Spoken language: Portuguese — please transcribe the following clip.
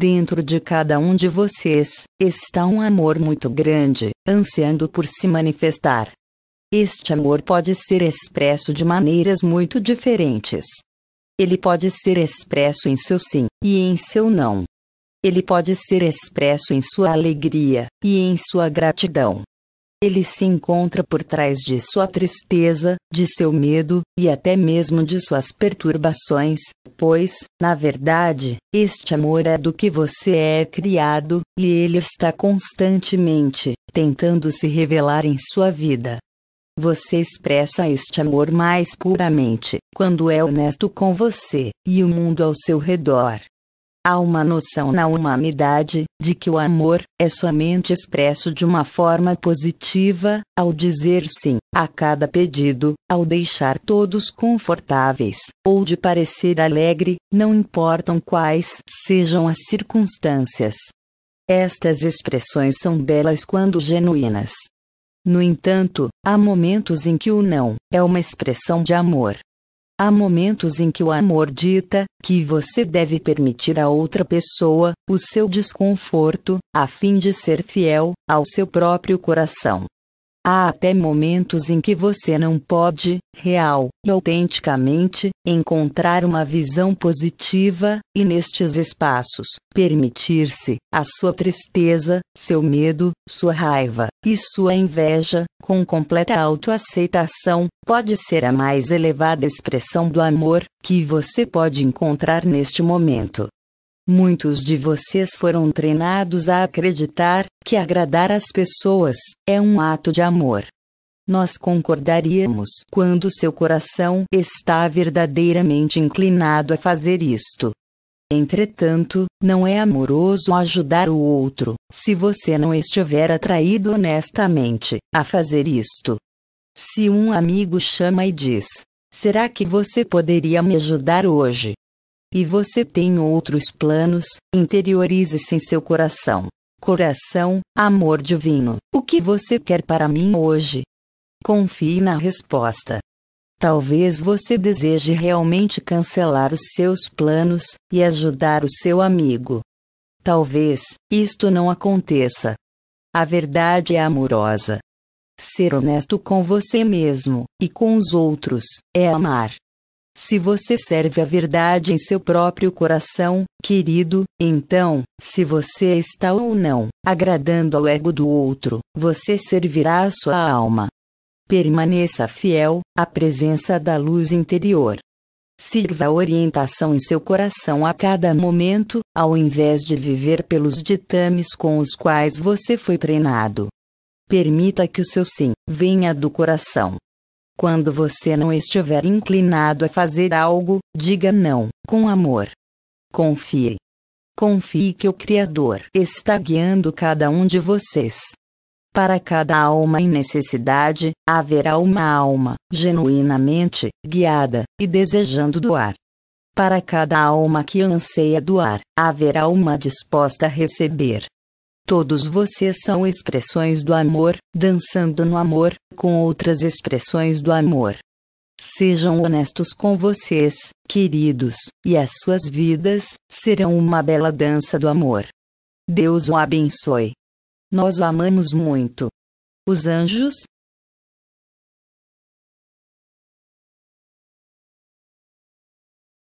Dentro de cada um de vocês está um amor muito grande, ansiando por se manifestar. Este amor pode ser expresso de maneiras muito diferentes. Ele pode ser expresso em seu sim e em seu não. Ele pode ser expresso em sua alegria e em sua gratidão. Ele se encontra por trás de sua tristeza, de seu medo, e até mesmo de suas perturbações, pois, na verdade, este amor é do que você é criado, e ele está constantemente tentando se revelar em sua vida. Você expressa este amor mais puramente quando é honesto com você e o mundo ao seu redor. Há uma noção na humanidade de que o amor é somente expresso de uma forma positiva, ao dizer sim a cada pedido, ao deixar todos confortáveis, ou de parecer alegre, não importam quais sejam as circunstâncias. Estas expressões são belas quando genuínas. No entanto, há momentos em que o não é uma expressão de amor Há momentos em que o amor dita que você deve permitir a outra pessoa o seu desconforto, a fim de ser fiel ao seu próprio coração. Há até momentos em que você não pode, real e autenticamente, encontrar uma visão positiva, e nestes espaços, permitir-se a sua tristeza, seu medo, sua raiva e sua inveja, com completa autoaceitação, pode ser a mais elevada expressão do amor que você pode encontrar neste momento. Muitos de vocês foram treinados a acreditar que agradar as pessoas é um ato de amor. Nós concordaríamos quando seu coração está verdadeiramente inclinado a fazer isto. Entretanto, não é amoroso ajudar o outro, se você não estiver atraído honestamente a fazer isto. Se um amigo chama e diz: Será que você poderia me ajudar hoje? e você tem outros planos, interiorize-se em seu coração. Coração, amor divino, o que você quer para mim hoje? Confie na resposta. Talvez você deseje realmente cancelar os seus planos e ajudar o seu amigo. Talvez isto não aconteça. A verdade é amorosa. Ser honesto com você mesmo e com os outros é amar. Se você serve a verdade em seu próprio coração, querido, então, se você está ou não agradando ao ego do outro, você servirá a sua alma. Permaneça fiel à presença da luz interior. Sirva a orientação em seu coração a cada momento, ao invés de viver pelos ditames com os quais você foi treinado. Permita que o seu sim venha do coração. Quando você não estiver inclinado a fazer algo, diga não, com amor. Confie. Confie que o Criador está guiando cada um de vocês. Para cada alma em necessidade, haverá uma alma, genuinamente, guiada, e desejando doar. Para cada alma que anseia doar, haverá uma disposta a receber. Todos vocês são expressões do amor, dançando no amor, com outras expressões do amor. Sejam honestos com vocês, queridos, e as suas vidas serão uma bela dança do amor. Deus o abençoe. Nós o amamos muito. Os anjos,